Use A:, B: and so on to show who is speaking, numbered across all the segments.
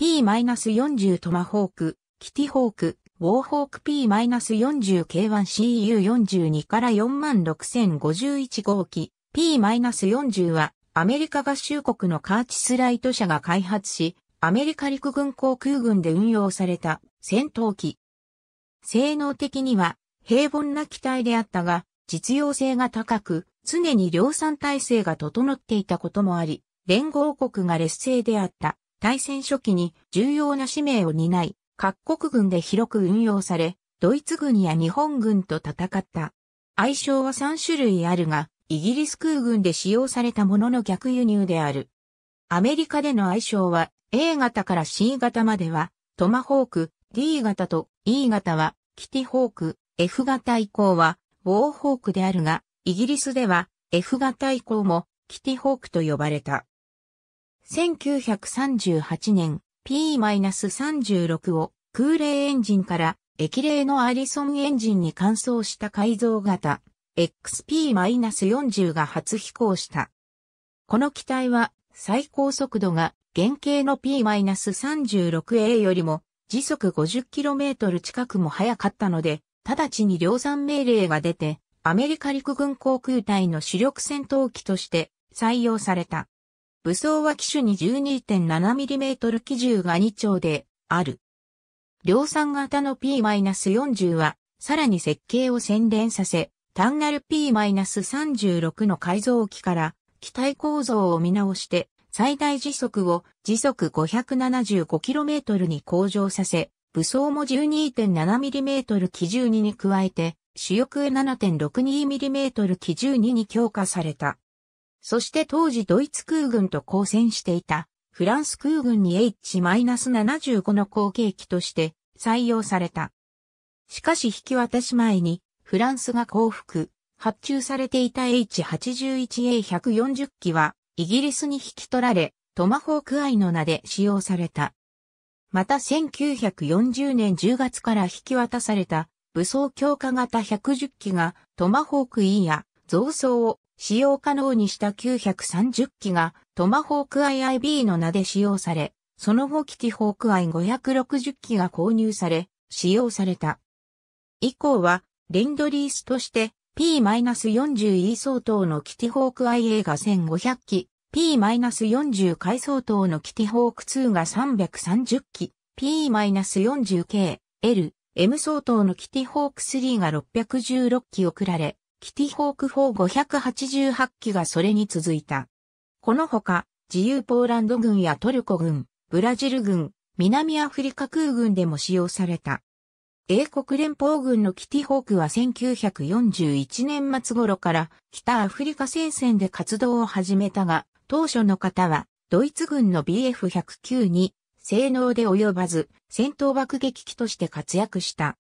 A: P-40 トマホーク、キティホーク、ウォーホーク P-40K1CU42 から46051号機 P-40 はアメリカ合衆国のカーチスライト社が開発し、アメリカ陸軍航空軍で運用された戦闘機。性能的には平凡な機体であったが、実用性が高く、常に量産体制が整っていたこともあり、連合国が劣勢であった。大戦初期に重要な使命を担い、各国軍で広く運用され、ドイツ軍や日本軍と戦った。愛称は3種類あるが、イギリス空軍で使用されたものの逆輸入である。アメリカでの愛称は A 型から C 型まではトマホーク、D 型と E 型はキティホーク、F 型以降はウォーホークであるが、イギリスでは F 型以降もキティホークと呼ばれた。1938年 P-36 を空冷エンジンから液冷のアリソンエンジンに換装した改造型 XP-40 が初飛行した。この機体は最高速度が原型の P-36A よりも時速 50km 近くも速かったので、直ちに量産命令が出て、アメリカ陸軍航空隊の主力戦闘機として採用された。武装は機種に 12.7mm 機銃が2丁である。量産型の P-40 は、さらに設計を洗練させ、単なる P-36 の改造機から機体構造を見直して最大時速を時速 575km に向上させ、武装も 12.7mm 機銃2に加えて主翼 7.62mm 機銃2に強化された。そして当時ドイツ空軍と交戦していたフランス空軍に H-75 の後継機として採用された。しかし引き渡し前にフランスが降伏、発注されていた H81A140 機はイギリスに引き取られ、トマホークアイの名で使用された。また1940年10月から引き渡された武装強化型110機がトマホーク E や増装を使用可能にした930機がトマホーク IIB の名で使用され、その後キティホーク I560 機が購入され、使用された。以降は、レンドリースとして P-40E 相当のキティホーク IA が1500機、P-40 回相当のキティホーク2が330機、P-40K、L、M 相当のキティホーク3が616機送られ、キティホーク砲588機がそれに続いた。このほか、自由ポーランド軍やトルコ軍、ブラジル軍、南アフリカ空軍でも使用された。英国連邦軍のキティホークは1941年末頃から北アフリカ戦線で活動を始めたが、当初の方はドイツ軍の BF109 に性能で及ばず戦闘爆撃機として活躍した。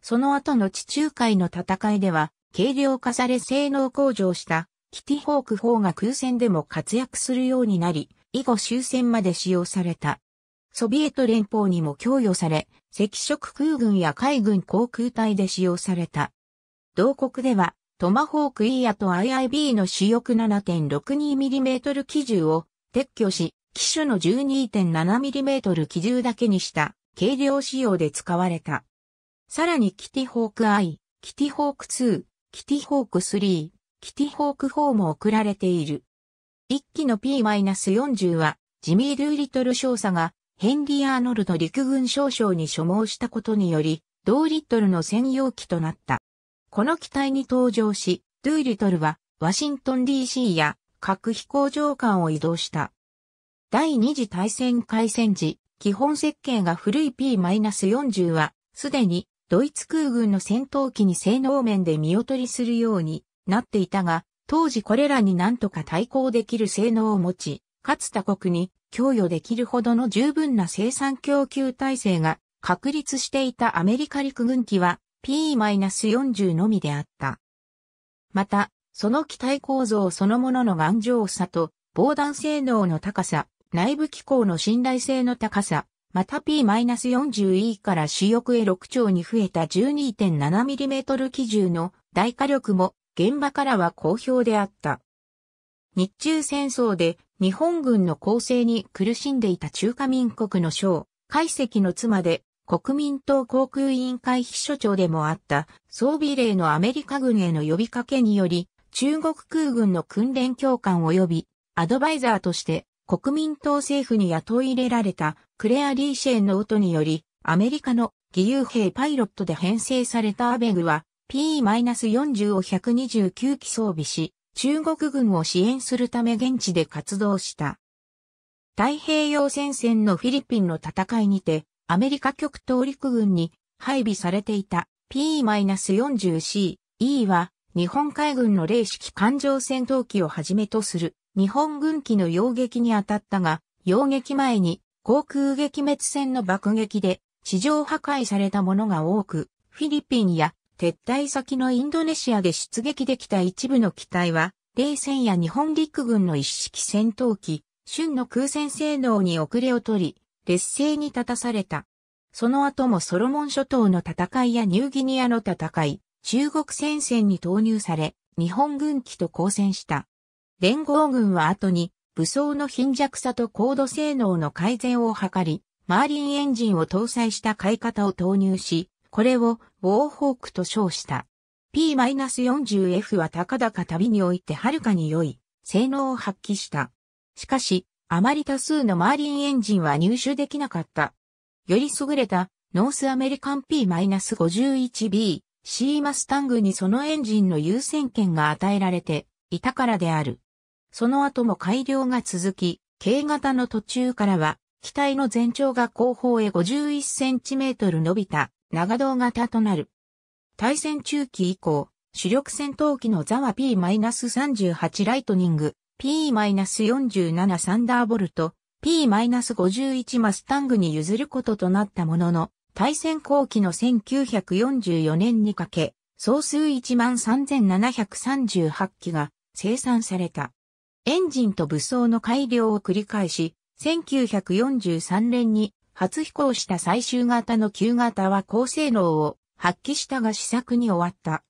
A: その後の地中海の戦いでは軽量化され性能向上したキティホーク4が空戦でも活躍するようになり、以後終戦まで使用された。ソビエト連邦にも供与され、赤色空軍や海軍航空隊で使用された。同国では、トマホーク E やと IIB の主翼 7.62mm 機銃を撤去し、機種の 12.7mm 機銃だけにした軽量仕様で使われた。さらにキティホーク I、キティホーク2、キティホーク3、キティホーク4も送られている。一機の P-40 は、ジミー・ドゥーリトル少佐が、ヘンリー・アーノルド陸軍少将に所望したことにより、同リトルの専用機となった。この機体に登場し、ドゥーリトルは、ワシントン DC や、核飛行場間を移動した。第二次大戦開戦時、基本設計が古い P-40 は、すでにドイツ空軍の戦闘機に性能面で見劣りするようになっていたが、当時これらになんとか対抗できる性能を持ち、かつ他国に供与できるほどの十分な生産供給体制が確立していたアメリカ陸軍機は P-40 のみであった。また、その機体構造そのものの頑丈さと防弾性能の高さ、内部機構の信頼性の高さ、また P-40E から主翼へ6丁に増えた 12.7mm 機銃の大火力も現場からは好評であった。日中戦争で日本軍の攻勢に苦しんでいた中華民国の将、海石の妻で国民党航空委員会秘書長でもあった装備令のアメリカ軍への呼びかけにより中国空軍の訓練教官及びアドバイザーとして国民党政府に雇い入れられたクレア・リーシェンの音により、アメリカの義勇兵パイロットで編成されたアベグは P-40 を129機装備し、中国軍を支援するため現地で活動した。太平洋戦線のフィリピンの戦いにて、アメリカ極東陸軍に配備されていた P-40C-E は日本海軍の零式艦上戦闘機をはじめとする日本軍機の溶撃に当たったが、溶撃前に航空撃滅戦の爆撃で地上破壊されたものが多く、フィリピンや撤退先のインドネシアで出撃できた一部の機体は、冷戦や日本陸軍の一式戦闘機、春の空戦性能に遅れを取り、劣勢に立たされた。その後もソロモン諸島の戦いやニューギニアの戦い、中国戦線に投入され、日本軍機と交戦した。連合軍は後に武装の貧弱さと高度性能の改善を図り、マーリンエンジンを搭載した買い方を投入し、これをウォーホークと称した。P-40F は高々旅においてはるかに良い性能を発揮した。しかし、あまり多数のマーリンエンジンは入手できなかった。より優れたノースアメリカン P-51B、C マスタングにそのエンジンの優先権が与えられていたからである。その後も改良が続き、K 型の途中からは、機体の全長が後方へ 51cm 伸びた長胴型となる。対戦中期以降、主力戦闘機のザワ P-38 ライトニング、P-47 サンダーボルト、P-51 マスタングに譲ることとなったものの、対戦後期の1944年にかけ、総数13,738機が生産された。エンジンと武装の改良を繰り返し、1943年に初飛行した最終型の旧型は高性能を発揮したが試作に終わった。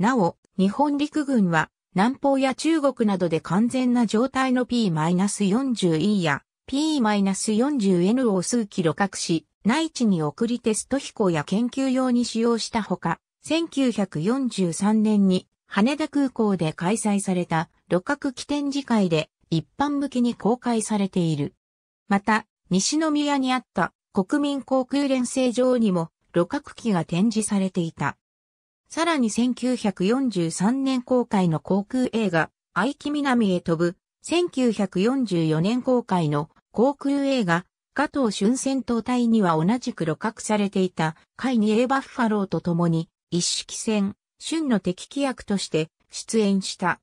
A: なお、日本陸軍は南方や中国などで完全な状態の P-40E や P-40N を数キロ各し、内地に送りテスト飛行や研究用に使用したほか、1943年に羽田空港で開催された旅客機展示会で一般向けに公開されている。また、西宮にあった国民航空連成場にも旅客機が展示されていた。さらに1943年公開の航空映画、愛機南へ飛ぶ、1944年公開の航空映画、加藤春戦闘隊には同じく旅客されていた、海に A バッファローと共に、一式戦、春の敵機役として出演した。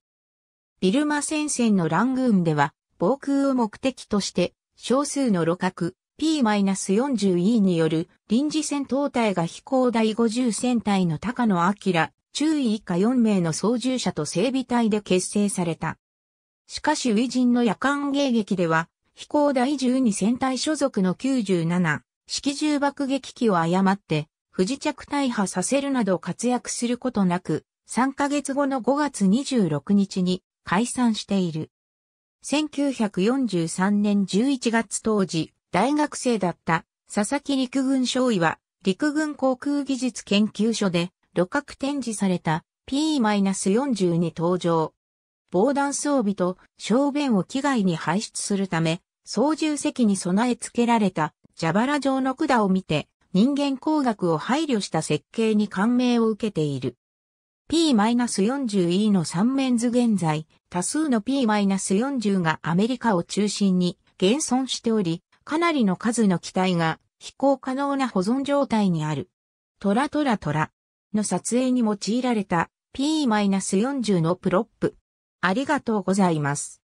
A: ビルマ戦線のラングーンでは、防空を目的として、少数の路角 P-40E による臨時戦闘隊が飛行第50戦隊の高野明、中尉以下4名の操縦者と整備隊で結成された。しかしウィジンの夜間迎撃では、飛行第12戦隊所属の97、式銃爆撃機を誤って、不時着大破させるなど活躍することなく、3ヶ月後の5月26日に解散している。1943年11月当時、大学生だった佐々木陸軍少尉は、陸軍航空技術研究所で、旅客展示された P-40 に登場。防弾装備と小便を機外に排出するため、操縦席に備え付けられた蛇腹状の管を見て、人間工学を配慮した設計に感銘を受けている。P-40E の3面図現在、多数の P-40 がアメリカを中心に現存しており、かなりの数の機体が飛行可能な保存状態にある。トラトラトラの撮影に用いられた P-40 のプロップ。ありがとうございます。